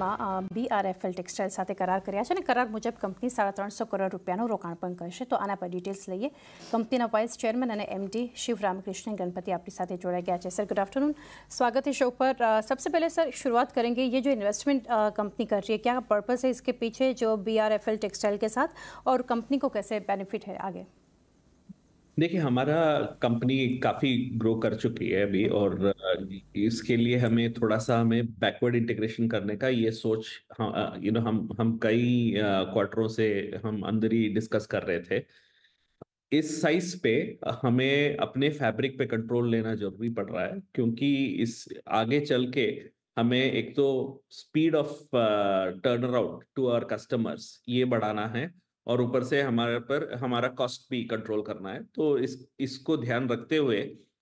ના બીઆરએફએલ ટેક્સટાઇલ સાથે કરાર કર્યા છે ને કરાર મુજબ કંપની 3500 કરોડ રૂપિયાનો રોકાણ પણ કરશે તો આના પર ડિટેલ્સ લઈએ કંપનીના ভাইস ચેરમેન અને એમડી Shivram Krishna Ganpati આપની સાથે જોડાય ગયા છે સર ગુડ આફ્ટરનૂન સ્વાગત છે સૌ પર સૌથી પહેલા સર શરૂઆત karenge યે જો ઇન્વેસ્ટમેન્ટ કંપની કરી રહી છે ક્યાં પર્પસ હે ઇસકે પીછે જો બીઆરએફએલ ટેક્સટાઇલ કે સાથ ઓર કંપની કો કસે બેનિફિટ હે આગે देखिए हमारा कंपनी काफ़ी ग्रो कर चुकी है अभी और इसके लिए हमें थोड़ा सा हमें बैकवर्ड इंटीग्रेशन करने का ये सोच हम यू नो हम हम कई क्वार्टरों से हम अंदर ही डिस्कस कर रहे थे इस साइज पे हमें अपने फैब्रिक पे कंट्रोल लेना जरूरी पड़ रहा है क्योंकि इस आगे चल के हमें एक तो speed of turn around to our customers ये बढ़ाना है और ऊपर से हमारे पर हमारा कॉस्ट भी कंट्रोल करना है तो इस इसको ध्यान रखते हुए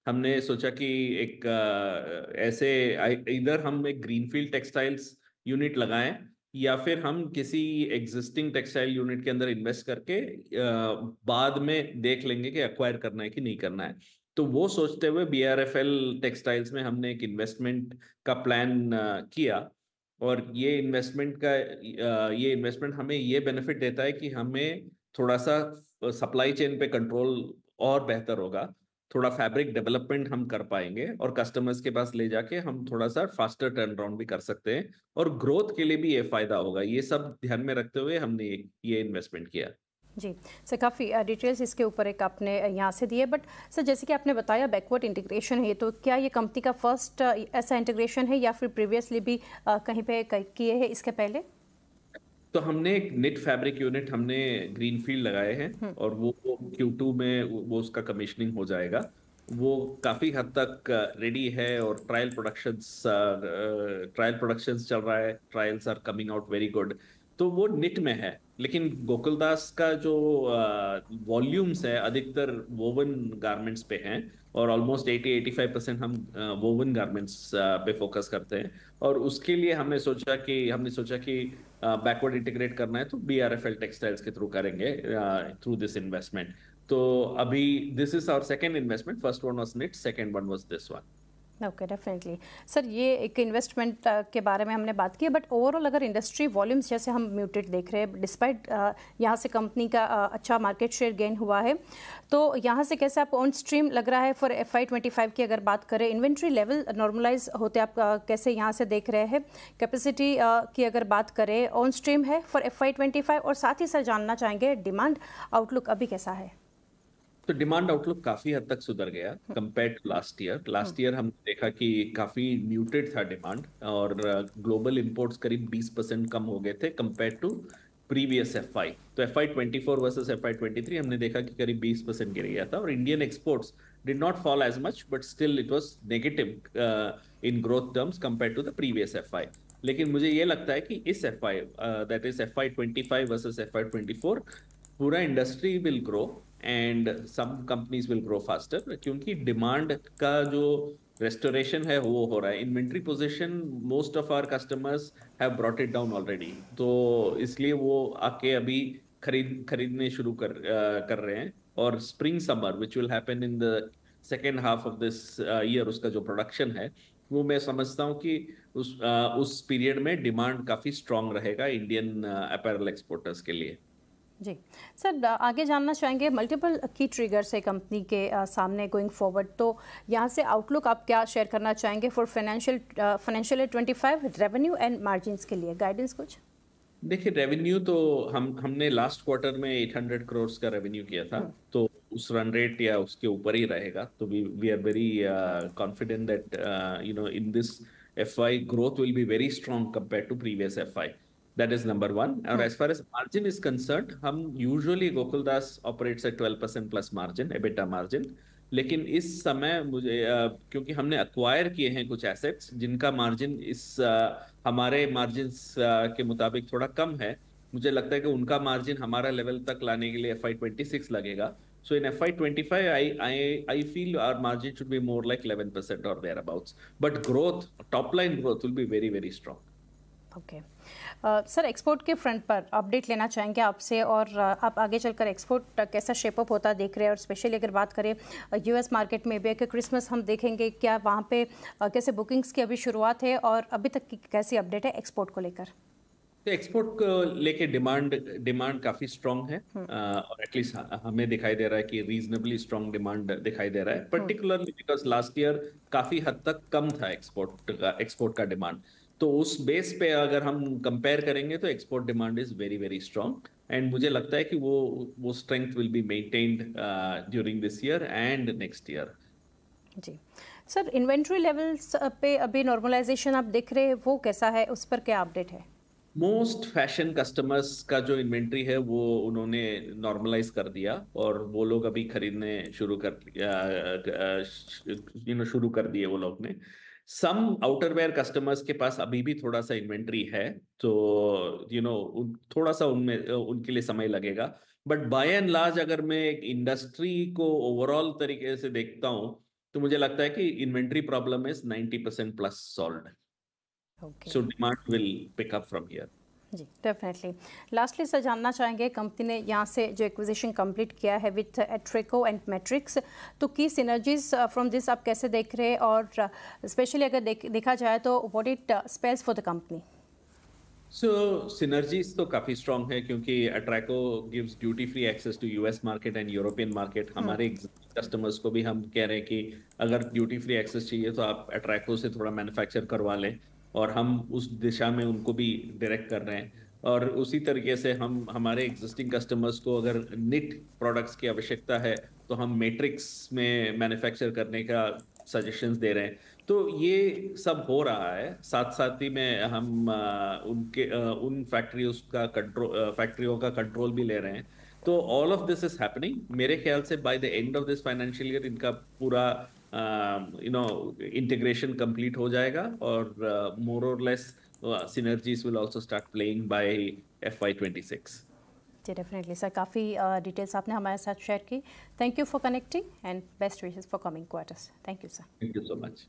हमने सोचा कि एक आ, ऐसे इधर हम एक ग्रीनफील्ड टेक्सटाइल्स यूनिट लगाएं या फिर हम किसी एग्जिस्टिंग टेक्सटाइल यूनिट के अंदर इन्वेस्ट करके आ, बाद में देख लेंगे कि एक्वायर करना है कि नहीं करना है तो वो सोचते हुए बी टेक्सटाइल्स में हमने एक इन्वेस्टमेंट का प्लान किया और ये इन्वेस्टमेंट का ये इन्वेस्टमेंट हमें ये बेनिफिट देता है कि हमें थोड़ा सा सप्लाई चेन पे कंट्रोल और बेहतर होगा थोड़ा फैब्रिक डेवलपमेंट हम कर पाएंगे और कस्टमर्स के पास ले जाके हम थोड़ा सा फास्टर टर्न अराउंड भी कर सकते हैं और ग्रोथ के लिए भी ये फायदा होगा ये सब ध्यान में रखते हुए हमने ये इन्वेस्टमेंट किया जी सर काफ़ी डिटेल्स इसके ऊपर एक आपने यहाँ से दिए बट सर जैसे कि आपने बताया बैकवर्ड इंटीग्रेशन है तो क्या ये कंपनी का फर्स्ट ऐसा इंटीग्रेशन है या फिर प्रीवियसली भी आ, कहीं पे किए हैं इसके पहले तो हमने एक नेट फैब्रिक यूनिट हमने ग्रीन फील्ड लगाए हैं हम्म। और वो क्यू टू में वो उसका कमीशनिंग हो जाएगा वो काफ़ी हद तक रेडी है और ट्रायल प्रोडक्शंस ट्रायल प्रोडक्शंस चल रहा है trials are coming out very good तो वो निट में है लेकिन गोकुलदास का जो वॉल्यूम्स है अधिकतर वोवन गारमेंट्स पे हैं और ऑलमोस्ट 80-85 परसेंट हम वोवन गारमेंट्स पे फोकस करते हैं और उसके लिए हमने सोचा कि हमने सोचा कि बैकवर्ड इंटीग्रेट करना है तो B R F L textiles के थ्रू करेंगे थ्रू दिस इन्वेस्टमेंट तो अभी this is our second investment first one was knit second one was this one okay definitely sir ये एक इन्वेस्टमेंट uh, के बारे में हमने बात की है बट ओवरऑल अगर इंडस्ट्री वॉल्यूम्स जैसे हम म्यूटेड देख रहे हैं डिस्पाइट uh, यहाँ से कंपनी का uh, अच्छा मार्केट शेयर गेन हुआ है तो यहाँ से कैसे आप ऑन स्ट्रीम लग रहा है for F Y twenty five की अगर बात करें इन्वेंट्री लेवल नॉर्मलाइज होते आप कैसे यहाँ से देख रहे हैं कैपेसिटी की अगर बात करें ऑन स्ट्रीम है for F Y twenty five और साथ ही सर जानना चाहेंगे डिमांड आउटलुक अभी कैसा है तो डिमांड आउटलुक काफी हद तक सुधर गया compare to last year last year हमने देखा कि काफी म्यूटेड था डिमांड और ग्लोबल इंपोर्ट्स करीब 20 परसेंट कम हो गए थे compare to previous F Y तो F Y twenty four versus F Y twenty three हमने देखा कि करीब 20 परसेंट गिर गया था और Indian exports did not fall as much but still it was negative in growth terms compare to the previous F Y लेकिन मुझे ये लगता है कि इस F Y that is F Y twenty five versus F Y twenty four पूरा industry will grow and some companies will grow faster क्योंकि demand का जो रेस्टोरेशन है वो हो रहा है inventory position most of our customers have brought it down already तो इसलिए वो आके अभी खरीद खरीदने शुरू कर uh, कर रहे हैं और spring summer which will happen in the second half of this year उसका जो प्रोडक्शन है वो मैं समझता हूँ कि उस uh, उस पीरियड में डिमांड काफ़ी स्ट्रांग रहेगा इंडियन अपैरल एक्सपोर्टर्स के लिए जी सर आगे जानना चाहेंगे मल्टीपल की ट्रिगर्स है कंपनी के सामने गोइंग फॉरवर्ड तो यहाँ से आउटलुक आप क्या शेयर करना चाहेंगे for financial financial twenty five revenue and margin के लिए गाइडेंस कुछ देखिए रेवेन्यू तो हम हमने लास्ट क्वार्टर में 800 करोड़ का रेवेन्यू किया था हाँ। तो उस रन रेट या उसके ऊपर ही रहेगा तो we we are very confident that you know in this F growth will be very strong compare to previous F That is number one. Or as far as margin is concerned, हम usually Gokuldas operates at 12% plus margin, EBITDA margin. लेकिन इस समय मुझे आ, क्योंकि हमने acquire किए हैं कुछ एसेट्स जिनका मार्जिन इस आ, हमारे मार्जिन के मुताबिक थोड़ा कम है मुझे लगता है कि उनका मार्जिन हमारा लेवल तक लाने के लिए एफ आई ट्वेंटी सिक्स लगेगा So in FY25, I, I, I feel our margin should be more like 11% or thereabouts. But growth, top line growth will be very, very strong. Okay sir export के front पर update लेना चाहेंगे आपसे और uh, आप आगे चलकर export uh, कैसा शेपअप होता देख रहे हैं और स्पेशली अगर बात करें यूएस uh, मार्केट में भी क्रिसमस हम देखेंगे क्या वहाँ पे uh, कैसे बुकिंग्स की अभी शुरुआत है और अभी तक की कैसी अपडेट है एक्सपोर्ट को लेकर एक्सपोर्ट तो को लेके डिमांड डिमांड काफी स्ट्रांग है हम्म। uh, और एटलीस्ट हमें दिखाई दे रहा है कि रीजनेबली स्ट्रांग डिमांड दिखाई दे रहा है पर्टिकुलरली बिकॉज लास्ट ईयर काफी हद तक कम था एक्सपोर्ट का एक्सपोर्ट का डिमांड तो उस बेस पे अगर हम कंपेयर करेंगे तो export demand is very very strong and मुझे लगता है कि वो वो strength will be maintained during this year and next year जी सर इन्वेंट्री लेवल्स पे अभी नॉर्मलाइजेशन आप देख रहे हैं वो कैसा है उस पर क्या अपडेट है मोस्ट फैशन कस्टमर्स का जो इन्वेंट्री है वो उन्होंने नॉर्मलाइज कर दिया और वो लोग अभी खरीदने शुरू कर यू नो शुरू कर दिए वो लोग ने uh, सम आउटरवेयर कस्टमर्स के पास अभी भी थोड़ा सा इन्वेंट्री है तो यू you नो know, थोड़ा सा उनमें उनके लिए समय लगेगा बट बाय एंड लार्ज अगर मैं एक इंडस्ट्री को ओवरऑल तरीके से देखता हूँ तो मुझे लगता है कि inventory problem is ninety percent plus solve so demand will pick up from here जी डेफिनेटली लास्टली सर जानना चाहेंगे कंपनी ने यहाँ से जो एक्विजिशन कंप्लीट किया है विथ एट्रेको एंड मैट्रिक्स तो की सिनर्जीज फ्रॉम दिस आप कैसे देख रहे हैं और स्पेशली uh, अगर देख, देखा जाए तो what it spells for the company so synergies तो काफ़ी स्ट्रॉन्ग है क्योंकि Attraco gives duty free access to US market and European market हमारे कस्टमर्स को भी हम कह रहे हैं कि अगर ड्यूटी फ्री एक्सेस चाहिए तो आप अट्रैको uh, से थोड़ा मैन्युफैक्चर करवा लें और हम उस दिशा में उनको भी डायरेक्ट कर रहे हैं और उसी तरीके से हम हमारे एग्जिस्टिंग कस्टमर्स को अगर निट प्रोडक्ट्स की आवश्यकता है तो हम मैट्रिक्स में मैन्युफैक्चर करने का सजेशंस दे रहे हैं तो ये सब हो रहा है साथ साथ ही में हम उनके उन फैक्ट्रियों का कंट्रोल फैक्ट्रियों का कंट्रोल भी ले रहे हैं तो all of this is happening मेरे ख्याल से by the end of this financial year इनका पूरा यू नो इंटीग्रेशन कंप्लीट हो जाएगा और मोर और less synergies will also start playing by FY 26 जी डेफिनेटली सर काफी डिटेल्स uh, आपने हमारे साथ शेयर की thank you for connecting and best wishes for coming quarters thank you sir thank you so much